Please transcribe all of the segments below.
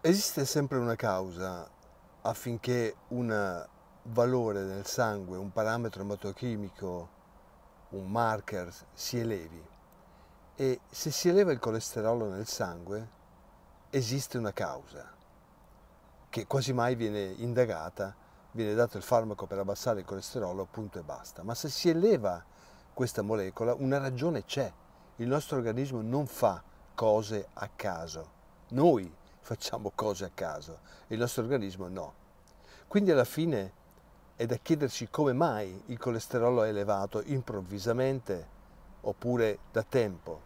Esiste sempre una causa affinché un valore nel sangue, un parametro ematochimico, un marker si elevi e se si eleva il colesterolo nel sangue esiste una causa che quasi mai viene indagata, viene dato il farmaco per abbassare il colesterolo, punto e basta. Ma se si eleva questa molecola una ragione c'è, il nostro organismo non fa cose a caso, noi facciamo cose a caso, il nostro organismo no. Quindi alla fine è da chiederci come mai il colesterolo è elevato improvvisamente oppure da tempo.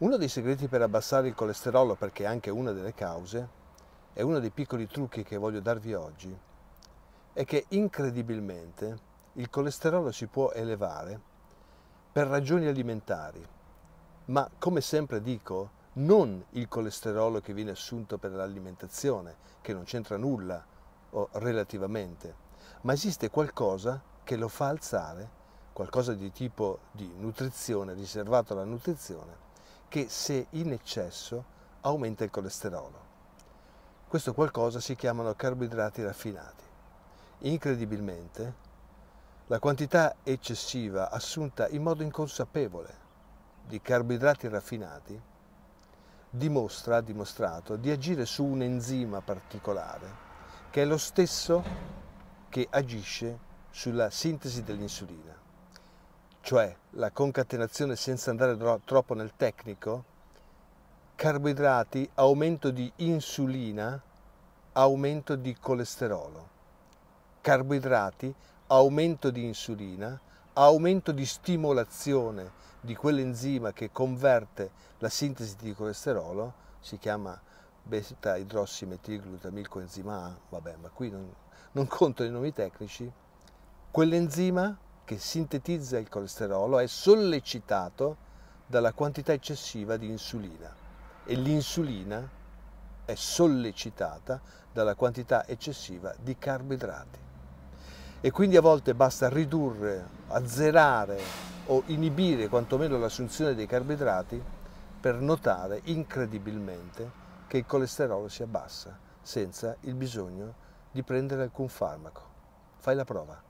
Uno dei segreti per abbassare il colesterolo, perché è anche una delle cause, è uno dei piccoli trucchi che voglio darvi oggi, è che incredibilmente il colesterolo si può elevare per ragioni alimentari, ma come sempre dico, non il colesterolo che viene assunto per l'alimentazione, che non c'entra nulla o relativamente, ma esiste qualcosa che lo fa alzare, qualcosa di tipo di nutrizione, riservato alla nutrizione, che se in eccesso aumenta il colesterolo. Questo qualcosa si chiamano carboidrati raffinati. Incredibilmente, la quantità eccessiva assunta in modo inconsapevole di carboidrati raffinati dimostra, ha dimostrato, di agire su un enzima particolare, che è lo stesso che agisce sulla sintesi dell'insulina, cioè la concatenazione senza andare troppo nel tecnico, carboidrati, aumento di insulina, aumento di colesterolo, carboidrati, aumento di insulina, aumento di stimolazione di quell'enzima che converte la sintesi di colesterolo, si chiama beta idrossimetilglutamilcoenzima A, vabbè ma qui non, non contano i nomi tecnici, quell'enzima che sintetizza il colesterolo è sollecitato dalla quantità eccessiva di insulina e l'insulina è sollecitata dalla quantità eccessiva di carboidrati e quindi a volte basta ridurre, azzerare o inibire quantomeno l'assunzione dei carboidrati per notare incredibilmente che il colesterolo si abbassa senza il bisogno di prendere alcun farmaco. Fai la prova.